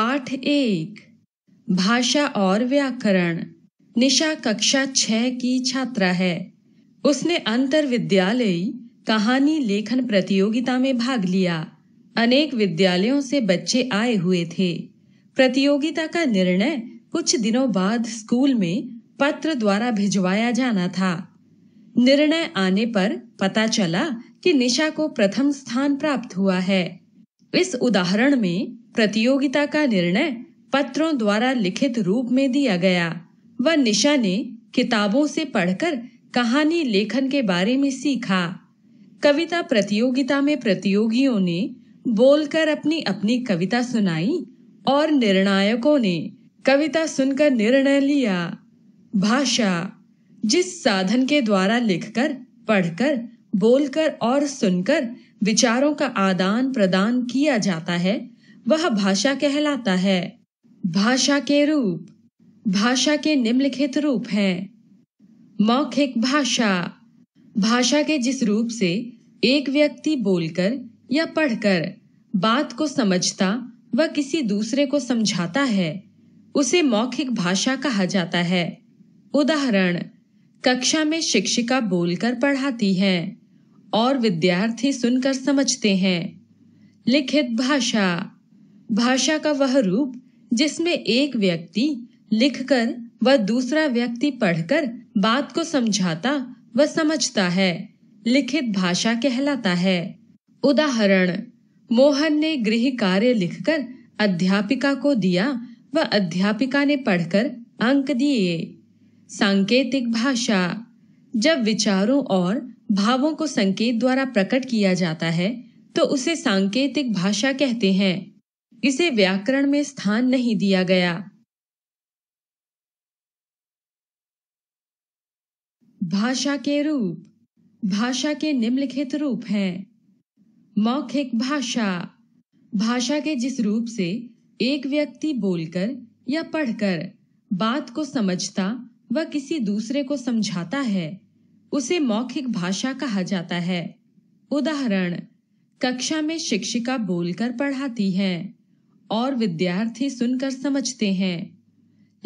पाठ एक भाषा और व्याकरण निशा कक्षा छह की छात्रा है उसने अंतर विद्यालय कहानी लेखन प्रतियोगिता में भाग लिया अनेक विद्यालयों से बच्चे आए हुए थे प्रतियोगिता का निर्णय कुछ दिनों बाद स्कूल में पत्र द्वारा भिजवाया जाना था निर्णय आने पर पता चला कि निशा को प्रथम स्थान प्राप्त हुआ है इस उदाहरण में प्रतियोगिता का निर्णय पत्रों द्वारा लिखित रूप में दिया गया व निशा ने किताबों से पढ़कर कहानी लेखन के बारे में सीखा कविता प्रतियोगिता में प्रतियोगियों ने बोलकर अपनी अपनी कविता सुनाई और निर्णायकों ने कविता सुनकर निर्णय लिया भाषा जिस साधन के द्वारा लिखकर पढ़कर बोलकर और सुनकर विचारों का आदान प्रदान किया जाता है वह भाषा कहलाता है भाषा के रूप भाषा के निम्नलिखित रूप हैं मौखिक भाषा भाषा के जिस रूप से एक व्यक्ति बोलकर या पढ़कर बात को समझता व किसी दूसरे को समझाता है उसे मौखिक भाषा कहा जाता है उदाहरण कक्षा में शिक्षिका बोलकर पढ़ाती है और विद्यार्थी सुनकर समझते हैं लिखित भाषा भाषा का वह रूप जिसमें एक व्यक्ति लिखकर व दूसरा व्यक्ति पढ़कर बात को समझाता व समझता है लिखित भाषा कहलाता है उदाहरण मोहन ने गृह कार्य लिखकर अध्यापिका को दिया व अध्यापिका ने पढ़कर अंक दिए सांकेतिक भाषा जब विचारों और भावों को संकेत द्वारा प्रकट किया जाता है तो उसे सांकेतिक भाषा कहते हैं इसे व्याकरण में स्थान नहीं दिया गया भाषा के रूप भाषा के निम्नलिखित रूप हैं मौखिक भाषा भाषा के जिस रूप से एक व्यक्ति बोलकर या पढ़कर बात को समझता व किसी दूसरे को समझाता है उसे मौखिक भाषा कहा जाता है उदाहरण कक्षा में शिक्षिका बोलकर पढ़ाती है और विद्यार्थी सुनकर समझते हैं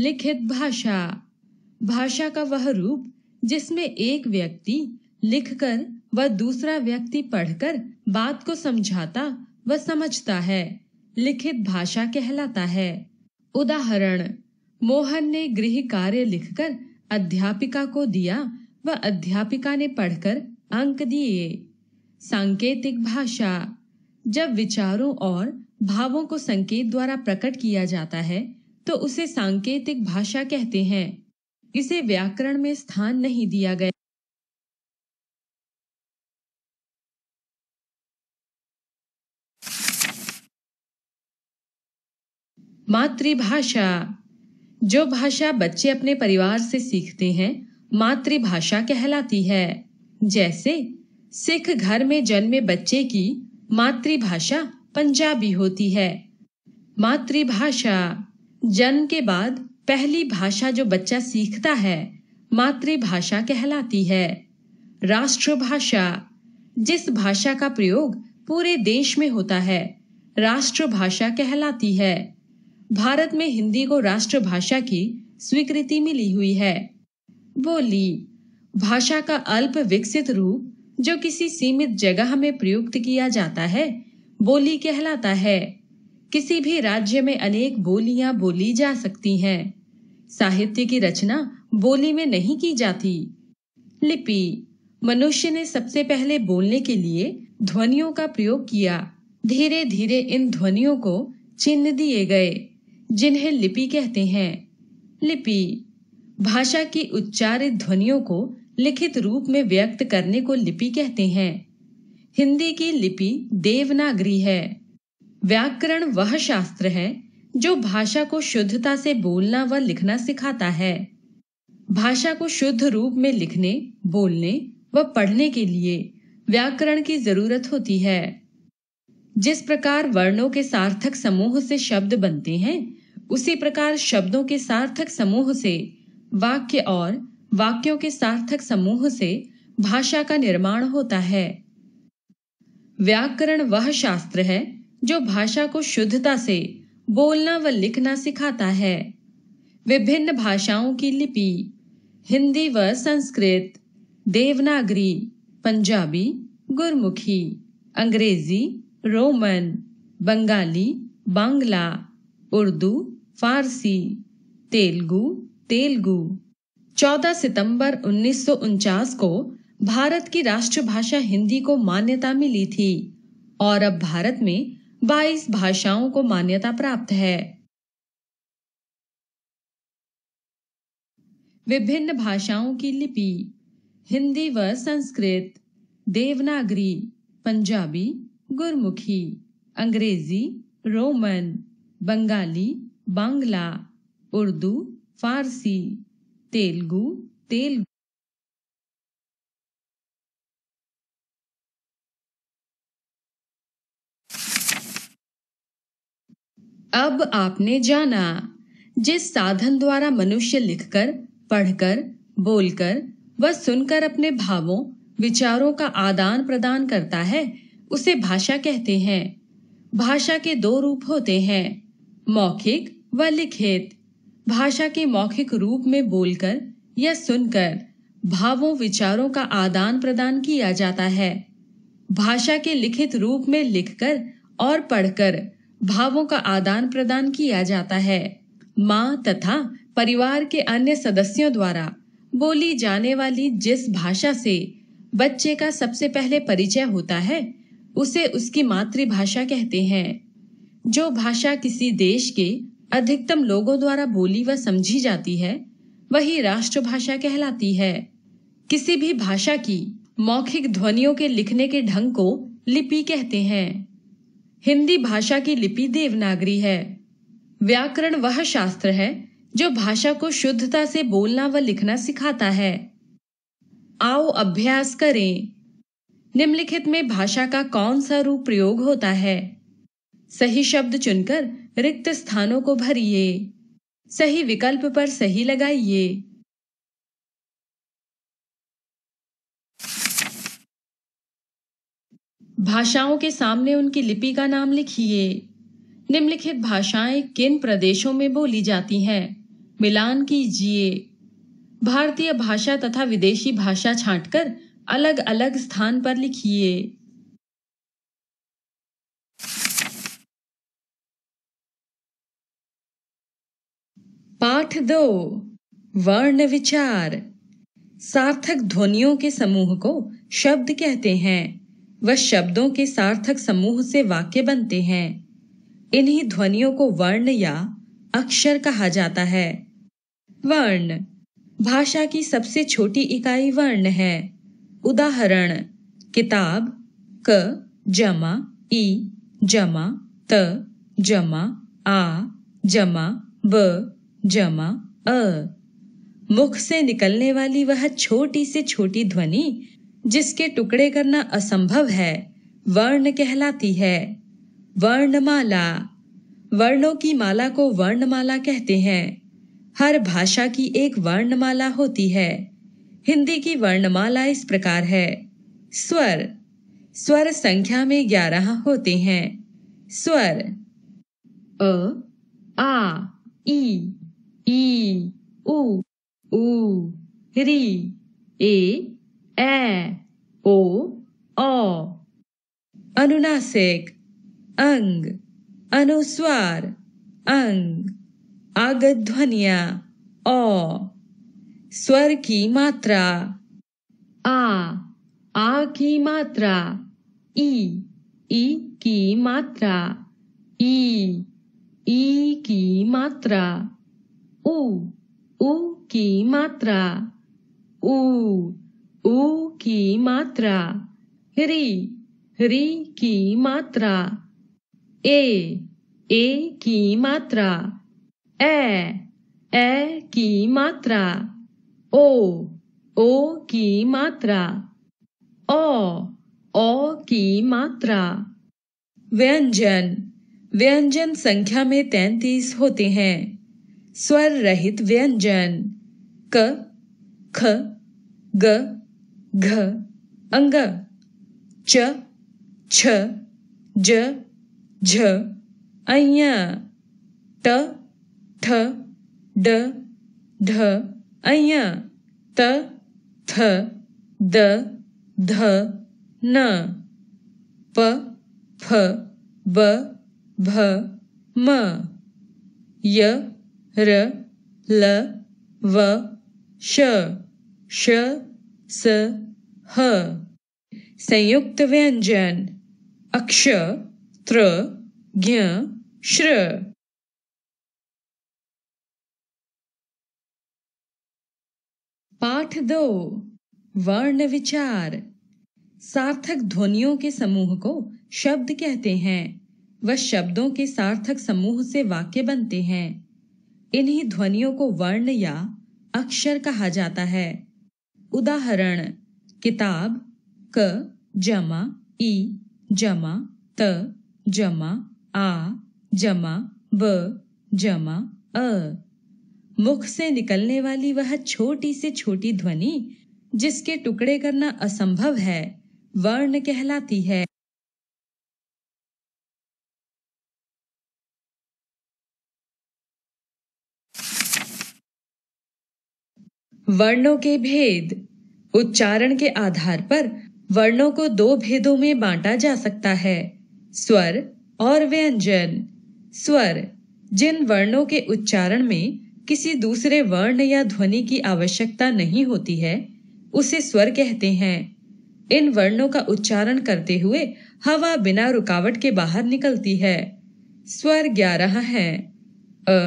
लिखित भाषा भाषा का वह रूप जिसमें एक व्यक्ति लिखकर व दूसरा व्यक्ति पढ़कर बात को समझाता व समझता है लिखित भाषा कहलाता है उदाहरण मोहन ने गृह कार्य लिखकर अध्यापिका को दिया व अध्यापिका ने पढ़कर अंक दिए सांकेतिक भाषा जब विचारों और भावों को संकेत द्वारा प्रकट किया जाता है तो उसे सांकेतिक भाषा कहते हैं इसे व्याकरण में स्थान नहीं दिया गया मातृभाषा जो भाषा बच्चे अपने परिवार से सीखते हैं मातृभाषा कहलाती है जैसे सिख घर में जन्मे बच्चे की मातृभाषा पंजाबी होती है मातृभाषा जन्म के बाद पहली भाषा जो बच्चा सीखता है मातृभाषा कहलाती है राष्ट्रभाषा जिस भाषा का प्रयोग पूरे देश में होता है राष्ट्रभाषा कहलाती है भारत में हिंदी को राष्ट्रभाषा की स्वीकृति मिली हुई है बोली भाषा का अल्प विकसित रूप जो किसी सीमित जगह में प्रयुक्त किया जाता है बोली कहलाता है किसी भी राज्य में अनेक बोलियां बोली जा सकती हैं साहित्य की रचना बोली में नहीं की जाती लिपि मनुष्य ने सबसे पहले बोलने के लिए ध्वनियों का प्रयोग किया धीरे धीरे इन ध्वनियों को चिन्ह दिए गए जिन्हें लिपि कहते हैं लिपि भाषा की उच्चारित ध्वनियों को लिखित रूप में व्यक्त करने को लिपि कहते हैं हिंदी की लिपि देवनागरी है व्याकरण वह शास्त्र है जो भाषा को शुद्धता से बोलना व लिखना सिखाता है भाषा को शुद्ध रूप में लिखने बोलने व पढ़ने के लिए व्याकरण की जरूरत होती है जिस प्रकार वर्णों के सार्थक समूह से शब्द बनते हैं उसी प्रकार शब्दों के सार्थक समूह से वाक्य और वाक्यों के सार्थक समूह से भाषा का निर्माण होता है व्याकरण वह शास्त्र है जो भाषा को शुद्धता से बोलना व लिखना सिखाता है विभिन्न भाषाओं की लिपि हिंदी व संस्कृत देवनागरी पंजाबी गुरमुखी अंग्रेजी रोमन बंगाली बांग्ला उर्दू फारसी तेलुगु तेलुगु 14 सितंबर उन्नीस को भारत की राष्ट्रभाषा हिंदी को मान्यता मिली थी और अब भारत में 22 भाषाओं को मान्यता प्राप्त है विभिन्न भाषाओं की लिपि हिंदी व संस्कृत देवनागरी पंजाबी गुरमुखी अंग्रेजी रोमन बंगाली बांग्ला उर्दू फारसी तेलुगु तेलुगु अब आपने जाना जिस साधन द्वारा मनुष्य लिखकर पढ़कर बोलकर व सुनकर अपने भावों विचारों का आदान प्रदान करता है उसे भाषा कहते हैं भाषा के दो रूप होते हैं मौखिक व लिखित भाषा के मौखिक रूप में बोलकर या सुनकर भावों विचारों का आदान प्रदान किया जाता है भाषा के लिखित रूप में लिखकर और पढ़कर भावों का आदान प्रदान किया जाता है माँ तथा परिवार के अन्य सदस्यों द्वारा बोली जाने वाली जिस भाषा से बच्चे का सबसे पहले परिचय होता है उसे उसकी मातृभाषा कहते हैं जो भाषा किसी देश के अधिकतम लोगों द्वारा बोली व समझी जाती है वही राष्ट्रभाषा कहलाती है किसी भी भाषा की मौखिक ध्वनियों के लिखने के ढंग को लिपि कहते हैं हिंदी भाषा की लिपि देवनागरी है व्याकरण वह शास्त्र है जो भाषा को शुद्धता से बोलना व लिखना सिखाता है आओ अभ्यास करें निम्नलिखित में भाषा का कौन सा रूप प्रयोग होता है सही शब्द चुनकर रिक्त स्थानों को भरिए सही विकल्प पर सही लगाइए भाषाओं के सामने उनकी लिपि का नाम लिखिए निम्नलिखित भाषाएं किन प्रदेशों में बोली जाती हैं मिलान कीजिए भारतीय भाषा तथा विदेशी भाषा छांटकर अलग अलग स्थान पर लिखिए पाठ दो वर्ण विचार सार्थक ध्वनियों के समूह को शब्द कहते हैं व शब्दों के सार्थक समूह से वाक्य बनते हैं इन्हीं ध्वनियों को वर्ण या अक्षर कहा जाता है वर्ण भाषा की सबसे छोटी इकाई वर्ण है उदाहरण किताब क जमा ई जमा त जमा आ जमा ब जमा अ मुख से निकलने वाली वह छोटी से छोटी ध्वनि जिसके टुकड़े करना असंभव है वर्ण कहलाती है वर्णमाला वर्णों की माला को वर्णमाला कहते हैं हर भाषा की एक वर्णमाला होती है हिंदी की वर्णमाला इस प्रकार है स्वर स्वर संख्या में ग्यारह होते हैं स्वर अ आ ई ई उ ऊ री ए ए ओ ओ अनुनासिक अंग अनुस्वार अंग आगध्वनिया ओ स्वर की मात्रा आ आ की मात्रा ई ई की मात्रा ई ई की मात्रा उ उ की मात्रा ऊ ऊ की मात्रा ह्री ह्री की मात्रा ए ए की मात्रा ए ए की मात्रा ओ ओ की मात्रा ओ ओ की मात्रा व्यंजन व्यंजन संख्या में तैंतीस होते हैं स्वर रहित व्यंजन क ख ग घ अंग च छ ज झ अय ट थ ड ढ अय त थ द ध न प फ ब भ म य र ल व श श स ह संयुक्त व्यंजन अक्ष त्र ज्ञ श्र पाठ दो वर्ण विचार सार्थक ध्वनियों के समूह को शब्द कहते हैं वह शब्दों के सार्थक समूह से वाक्य बनते हैं इन्हीं ध्वनियों को वर्ण या अक्षर कहा जाता है उदाहरण किताब क जमा ई जमा त जमा आ जमा ब जमा अ मुख से निकलने वाली वह छोटी से छोटी ध्वनि जिसके टुकड़े करना असंभव है वर्ण कहलाती है वर्णों के भेद उच्चारण के आधार पर वर्णों को दो भेदों में बांटा जा सकता है स्वर और व्यंजन स्वर जिन वर्णों के उच्चारण में किसी दूसरे वर्ण या ध्वनि की आवश्यकता नहीं होती है उसे स्वर कहते हैं इन वर्णों का उच्चारण करते हुए हवा बिना रुकावट के बाहर निकलती है स्वर ग्यारह है अ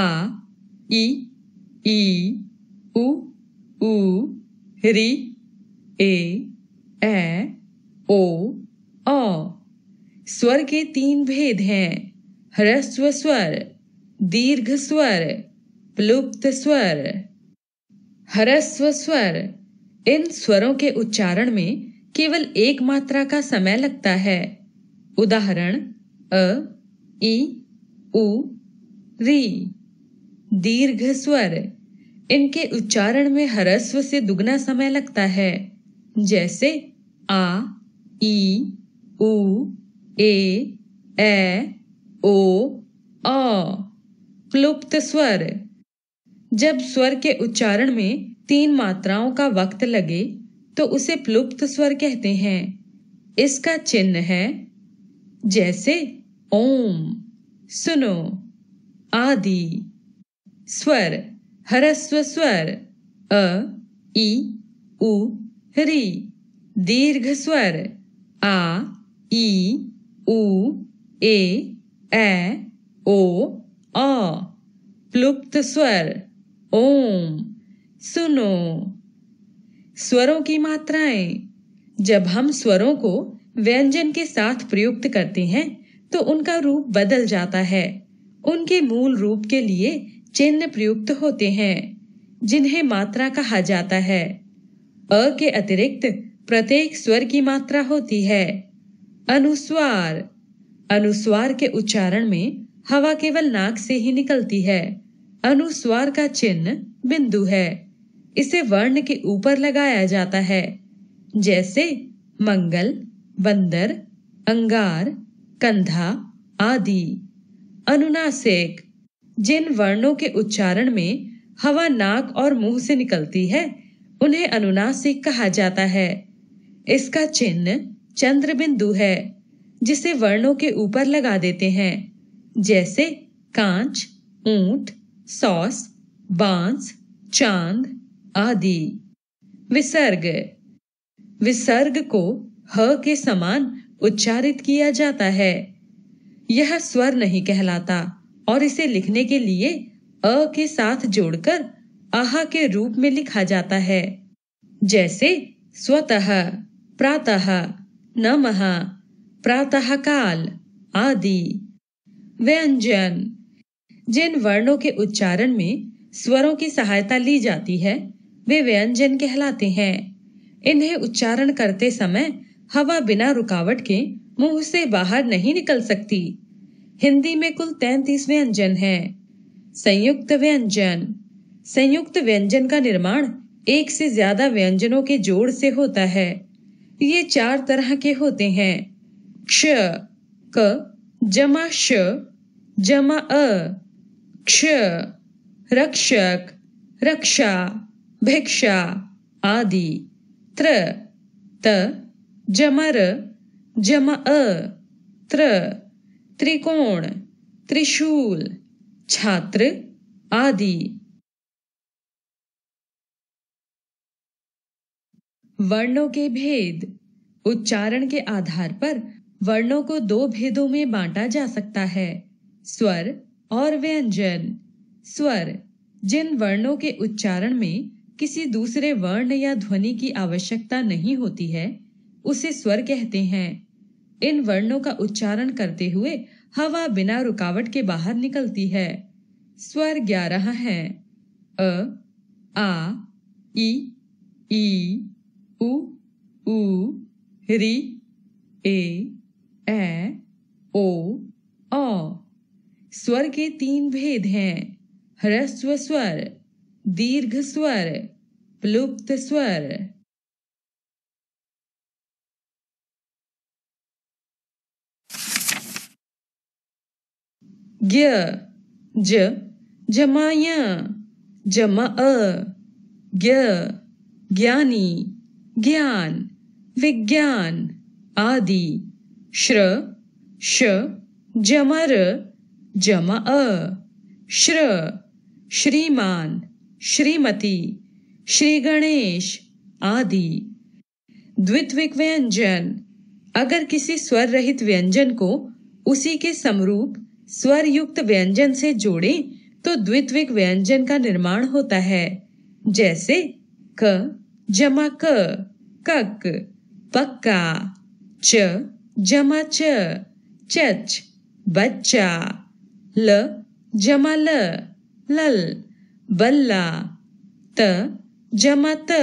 आ ई ई उ ऊ ह्री ए ए ओ अ स्वर के तीन भेद हैं ह्रस्व स्वर दीर्घ स्वर प्लुप्त स्वर हरस्व स्वर इन स्वरों के उच्चारण में केवल एक मात्रा का समय लगता है उदाहरण अ ई उ री दीर्घ स्वर इनके उच्चारण में हरस्व से दुगना समय लगता है जैसे आ ई उ ए ए ओ अ क्लुप्त स्वर जब स्वर के उच्चारण में तीन मात्राओं का वक्त लगे तो उसे प्लुप्त स्वर कहते हैं इसका चिन्ह है जैसे ओम सुनो आदि स्वर हरस्व स्वर अ इ उ ह्री दीर्घ स्वर आ इ उ ए ए ओ अ प्लुप्त स्वर ओम सुनो स्वरों की मात्राएं जब हम स्वरों को व्यंजन के साथ प्रयुक्त करते हैं तो उनका रूप बदल जाता है उनके मूल रूप के लिए चिन्ह प्रयुक्त होते हैं जिन्हें मात्रा कहा जाता है अ के अतिरिक्त प्रत्येक स्वर की मात्रा होती है अनुस्वार अनुस्वार के उच्चारण में हवा केवल नाक से ही निकलती है अनुस्वार का चिन्ह बिंदु है इसे वर्ण के ऊपर लगाया जाता है जैसे मंगल बंदर अंगार कंधा आदि अनुनासिक जिन वर्णों के उच्चारण में हवा नाक और मुंह से निकलती है उन्हें अनुनासिक कहा जाता है इसका चिन्ह चंद्र बिंदु है जिसे वर्णों के ऊपर लगा देते हैं जैसे कांच ऊंट सॉस बांस चांद आदि विसर्ग विसर्ग को ह के समान उच्चारित किया जाता है यह स्वर नहीं कहलाता और इसे लिखने के लिए अ के साथ जोड़कर आहा के रूप में लिखा जाता है जैसे स्वतः प्रातः नमः प्रातः काल आदि व्यंजन जिन वर्णों के उच्चारण में स्वरों की सहायता ली जाती है वे व्यंजन कहलाते हैं इन्हें उच्चारण करते समय हवा बिना रुकावट के मुंह से बाहर नहीं निकल सकती हिंदी में कुल तैतीस व्यंजन हैं। संयुक्त व्यंजन संयुक्त व्यंजन का निर्माण एक से ज्यादा व्यंजनों के जोड़ से होता है ये चार तरह के होते हैं क्ष क जमा श जमा अ क्ष रक्षक रक्षा भिक्षा आदि त्र त जमर जमा अ त्र त्रिकोण त्रिशूल छात्र आदि वर्णों के भेद उच्चारण के आधार पर वर्णों को दो भेदों में बांटा जा सकता है स्वर और व्यंजन स्वर जिन वर्णों के उच्चारण में किसी दूसरे वर्ण या ध्वनि की आवश्यकता नहीं होती है उसे स्वर कहते हैं इन वर्णों का उच्चारण करते हुए हवा बिना रुकावट के बाहर निकलती है स्वर ग्यारह है अ आ इ ई उ उ री ए ए ओ ओ स्वर के तीन भेद हैं ह्रस्व स्वर दीर्घ स्वर प्लुप्त स्वर ज्ञ ज जमाय जमा अ ज्ञ ज्ञानी ज्ञान विज्ञान आदि श्र श जमर जमा अ श्र श्रीमान श्रीमती श्री गणेश आदि द्वित्विक व्यंजन अगर किसी स्वर रहित व्यंजन को उसी के समरूप स्वर युक्त व्यंजन से जोड़े तो द्वित्विक व्यंजन का निर्माण होता है जैसे क जमा क कक पक्का च जमा च चच बच्चा ल जमा ल लल बल्ला त जमा त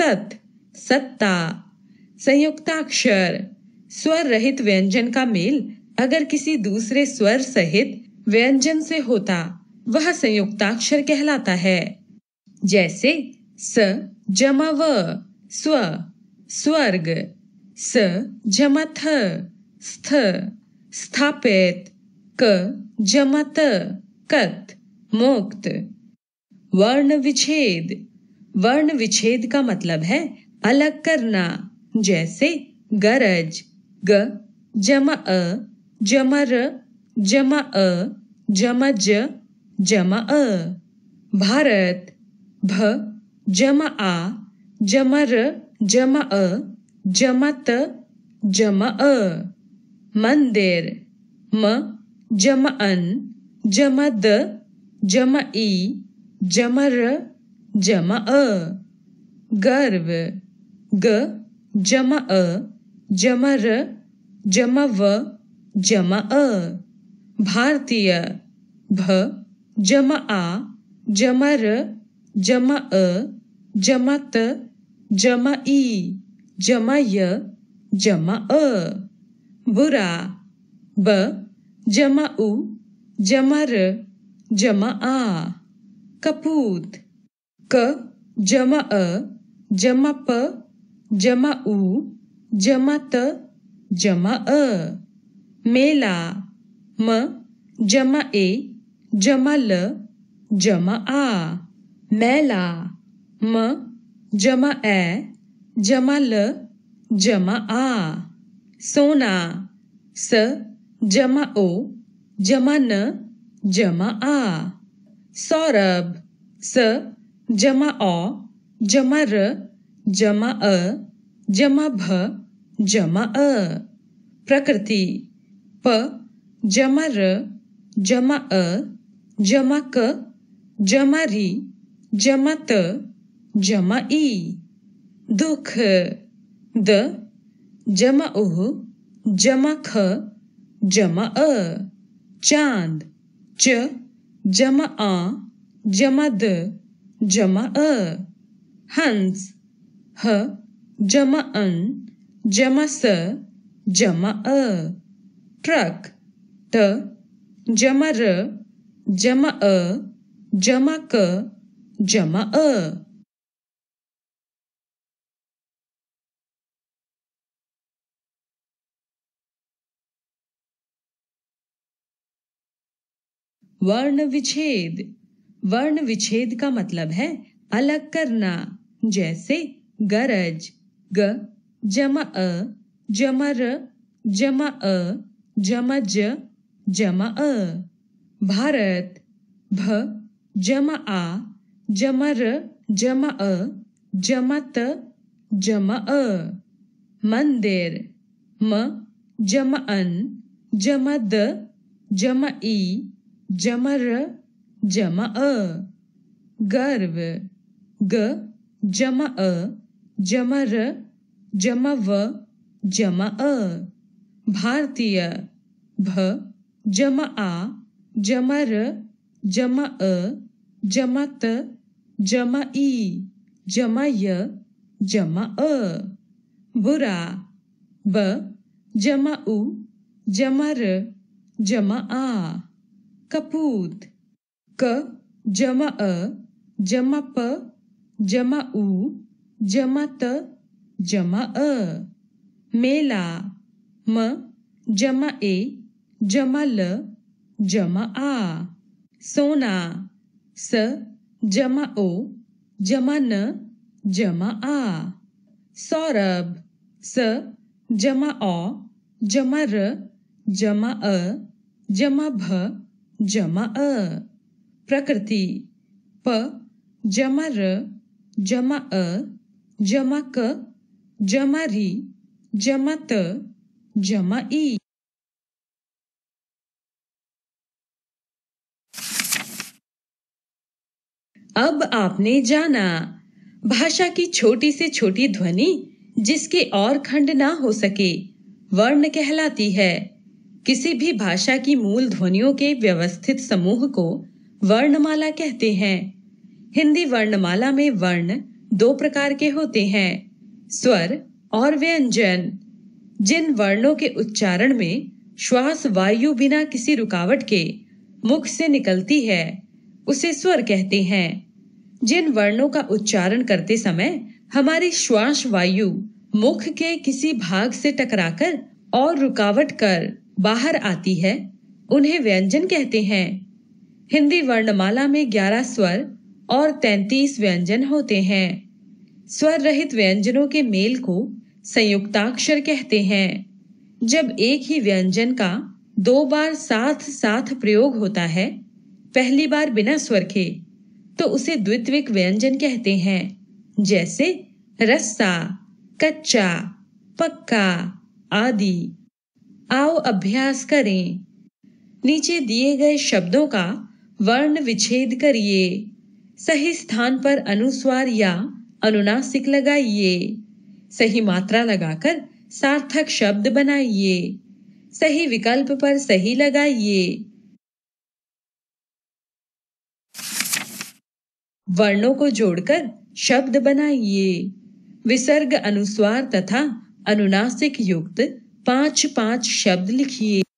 तत् सत्ता संयुक्ताक्षर स्वर रहित व्यंजन का मेल अगर किसी दूसरे स्वर सहित व्यंजन से होता वह संयुक्ताक्षर कहलाता है जैसे स जमा व स्व स्वर्ग स जमत थ स्थ स्थापित क जमत कत मुक्त वर्ण विच्छेद वर्ण विच्छेद का मतलब है अलग करना जैसे गरज ग जमा अ जमर जम अ जम ज जम अ भारत भ जम आ जमर जम अ जम त जम अ मंदिर म जम अन जम द जम ई जमर जम अ गर्व ग जम अ जमर जम व जमा अ भारतीय भ जमा जमा र जमा अ जमा त जमा ई जमा य जमा अ बुरा ब जमा उ जमा र जमा आ कपूत क जमा अ जमा प जमा उ जमा त जमा अ मेला म जमा ए जमा ल जमा आ मेला म जमा ए जमा ल जमा आ सोना स जमा ओ जमा न जमा आ सौरभ स जमा ओ जमा र जमा अ जमा भ जमा अ प्रकृति प जमा र जमा अ जमा क जमा री जमा त जमा ई दुख द जमा उह जमा ख जमा अ चांद च जमा आ जमा द जमा अ हंस ह जमा अन जमा स जमा अ ट्रक ट जमा र जमा अ जमा क जमा अ वर्ण विच्छेद वर्ण विच्छेद का मतलब है अलग करना जैसे गरज ग जमा अ जमा र जमा अ जमज जम अ भारत भ जम आ जमर जम अ जमत जम अ मंदिर म जम अन जमद जम जमा ई जमा अ गर्व ग जम अ जमर जम व जम अ भारतीय भ जम आ जम र जम अ जम त जम ई जम य जम अ बुरा ब जम उ जम र जम आ कपूत क जम अ जम प जम उ जम त जम अ मेला म जमा ए जमा ल जमा आ सोना स जमा ओ जमा न जमा आ सौरभ स जमा ओ जमा र जमा अ जमा भ जमा अ प्रकृति प जमा र जमा अ जमा क जमा री जमा त جمعي अब आपने जाना भाषा की छोटी से छोटी ध्वनि जिसके और खंड ना हो सके वर्ण कहलाती है किसी भी भाषा की मूल ध्वनियों के व्यवस्थित समूह को वर्णमाला कहते हैं हिंदी वर्णमाला में वर्ण दो प्रकार के होते हैं स्वर और व्यंजन जिन वर्णों के उच्चारण में श्वास वायु बिना किसी रुकावट के मुख से निकलती है उसे स्वर कहते हैं जिन वर्णों का उच्चारण करते समय हमारी श्वास वायु मुख के किसी भाग से टकराकर और रुकावट कर बाहर आती है उन्हें व्यंजन कहते हैं हिंदी वर्णमाला में 11 स्वर और 33 व्यंजन होते हैं स्वर रहित व्यंजनों के मेल को संयुक्ताक्षर कहते हैं जब एक ही व्यंजन का दो बार साथ साथ प्रयोग होता है पहली बार बिना स्वर के तो उसे द्वित्विक व्यंजन कहते हैं जैसे रस्सा कच्चा पक्का आदि आओ अभ्यास करें नीचे दिए गए शब्दों का वर्ण विच्छेद करिए सही स्थान पर अनुस्वार या अनुनासिक लगाइए सही मात्रा लगाकर सार्थक शब्द बनाइए सही विकल्प पर सही लगाइए वर्णों को जोड़कर शब्द बनाइए विसर्ग अनुस्वार तथा अनुनासिक युक्त पांच पांच शब्द लिखिए